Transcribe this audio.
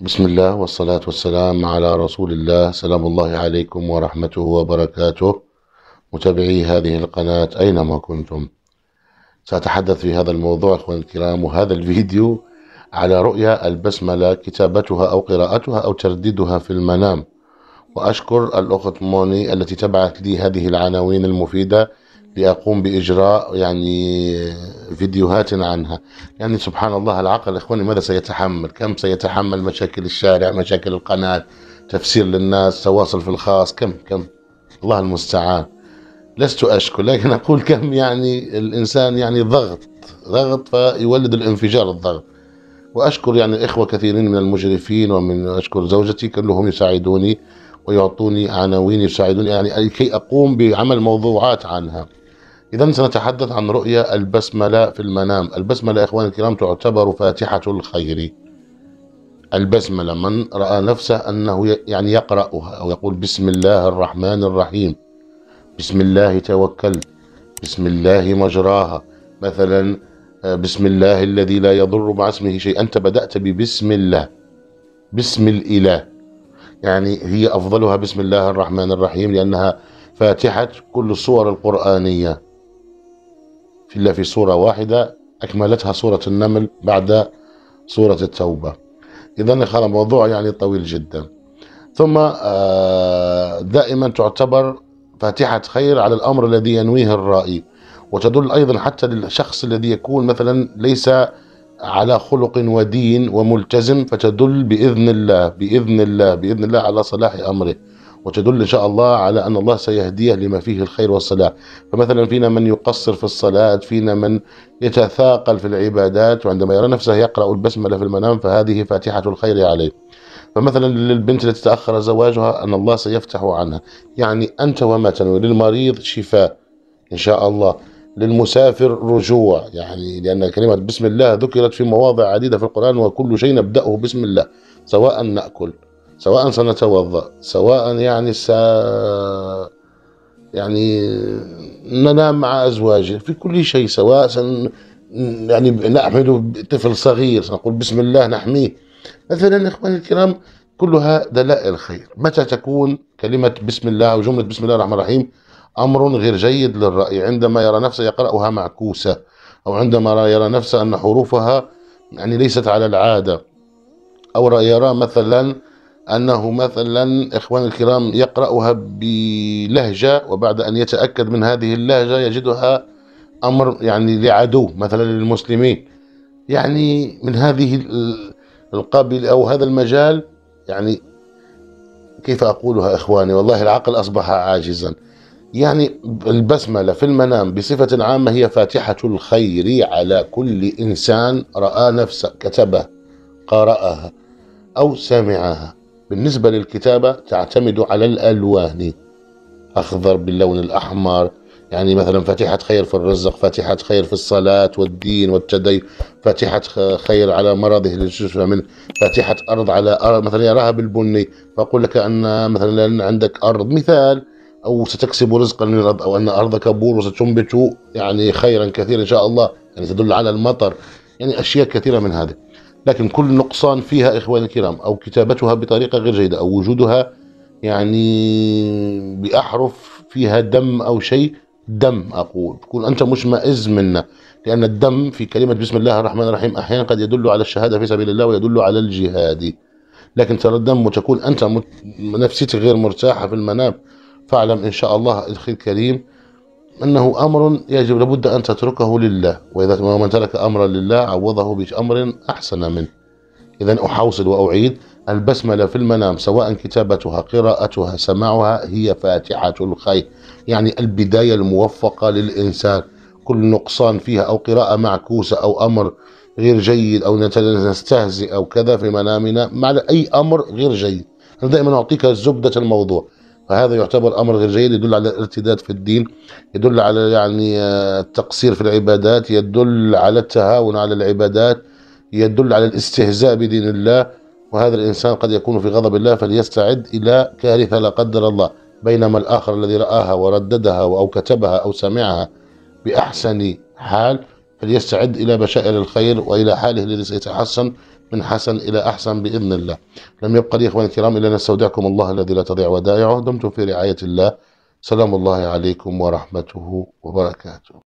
بسم الله والصلاة والسلام على رسول الله سلام الله عليكم ورحمته وبركاته متابعي هذه القناة أينما كنتم سأتحدث في هذا الموضوع أخواني الكرام وهذا الفيديو على رؤيا البسملة كتابتها أو قراءتها أو ترديدها في المنام وأشكر الأخت موني التي تبعت لي هذه العناوين المفيدة لأقوم بإجراء يعني فيديوهات عنها يعني سبحان الله العقل إخواني ماذا سيتحمل كم سيتحمل مشاكل الشارع مشاكل القناة تفسير للناس تواصل في الخاص كم كم الله المستعان لست أشكو لكن أقول كم يعني الإنسان يعني ضغط ضغط فيولد الانفجار الضغط وأشكر يعني إخوة كثيرين من المشرفين ومن أشكر زوجتي كلهم يساعدوني ويعطوني عناوين يساعدوني يعني كي أقوم بعمل موضوعات عنها إذا سنتحدث عن رؤية البسملة في المنام البسملة يا إخواني الكرام تعتبر فاتحة الخير البسملة من رأى نفسه أنه يعني يقرأها أو يقول بسم الله الرحمن الرحيم بسم الله توكلت بسم الله مجراها مثلا آه، بسم الله الذي لا يضر مع اسمه شيء أنت بدأت ببسم الله بسم الإله يعني هي أفضلها بسم الله الرحمن الرحيم لأنها فاتحة كل الصور القرآنية إلا في سورة واحدة أكملتها سورة النمل بعد سورة التوبة إذا هذا موضوع يعني طويل جدا ثم آه، دائما تعتبر فاتحة خير على الأمر الذي ينويه الرائي وتدل أيضا حتى للشخص الذي يكون مثلا ليس على خلق ودين وملتزم فتدل بإذن الله بإذن الله بإذن الله على صلاح أمره وتدل إن شاء الله على أن الله سيهديه لما فيه الخير والصلاح فمثلا فينا من يقصر في الصلاة فينا من يتثاقل في العبادات وعندما يرى نفسه يقرأ البسملة في المنام فهذه فاتحة الخير عليه فمثلا للبنت التي تأخر زواجها أن الله سيفتح عنها يعني أنت وما تنوي للمريض شفاء إن شاء الله للمسافر رجوع يعني لأن كلمة بسم الله ذكرت في مواضع عديدة في القرآن وكل شيء نبدأه بسم الله سواء نأكل سواء سنتوضأ سواء يعني س... يعني ننام مع أزواجه في كل شيء سواء سن... يعني نحمل طفل صغير سنقول بسم الله نحميه مثلا إخواني الكرام كلها دلائل خير متى تكون كلمة بسم الله أو جملة بسم الله الرحمن الرحيم أمر غير جيد للرأي عندما يرى نفسه يقرأها معكوسة أو عندما يرى نفسه أن حروفها يعني ليست على العادة أو يرى مثلا أنه مثلا إخوان الكرام يقرأها بلهجة وبعد أن يتأكد من هذه اللهجة يجدها أمر يعني لعدو مثلا للمسلمين يعني من هذه القابل أو هذا المجال يعني كيف أقولها إخواني والله العقل أصبح عاجزا يعني البسملة في المنام بصفة عامة هي فاتحة الخير على كل إنسان رأى نفسه كتبه قرأها أو سمعها بالنسبة للكتابة تعتمد على الألوان أخضر باللون الأحمر يعني مثلا فاتحة خير في الرزق فاتحة خير في الصلاة والدين والتدين فاتحة خير على مرضه للشفاء من فاتحة أرض على أرض مثلا يراها بالبني فأقول لك أن مثلا عندك أرض مثال أو ستكسب رزقا من الأرض أو أن أرضك بور وستنبت يعني خيرا كثيرا إن شاء الله يعني تدل على المطر يعني أشياء كثيرة من هذه لكن كل نقصان فيها إخواني الكرام أو كتابتها بطريقة غير جيدة أو وجودها يعني بأحرف فيها دم أو شيء دم أقول تكون أنت مشمئز منه لأن الدم في كلمة بسم الله الرحمن الرحيم أحيانا قد يدل على الشهادة في سبيل الله ويدل على الجهاد لكن ترى الدم وتكون أنت نفسيتك غير مرتاحة في المنام فاعلم إن شاء الله أخي الكريم أنه أمر يجب لابد أن تتركه لله وإذا ومن ترك أمرا لله عوضه بأمر أحسن منه إذا أحوصل وأعيد البسملة في المنام سواء كتابتها قراءتها سماعها هي فاتحة الخير يعني البداية الموفقة للإنسان كل نقصان فيها أو قراءة معكوسة أو أمر غير جيد أو نستهزئ أو كذا في منامنا مع أي أمر غير جيد أنا دائما أعطيك زبدة الموضوع فهذا يعتبر أمر غير جيد يدل على الارتداد في الدين يدل على يعني آه، التقصير في العبادات يدل على التهاون على العبادات يدل على الاستهزاء بدين الله وهذا الإنسان قد يكون في غضب الله فليستعد إلى كارثة لا قدر الله بينما الآخر الذي رآها ورددها أو كتبها أو سمعها بأحسن حال فليستعد إلى بشائر الخير وإلى حاله الذي سيتحسن من حسن إلى أحسن بإذن الله لم يبقى لي إخواني الكرام إلا أن أستودعكم الله الذي لا تضيع ودائعه دمتم في رعاية الله سلام الله عليكم ورحمته وبركاته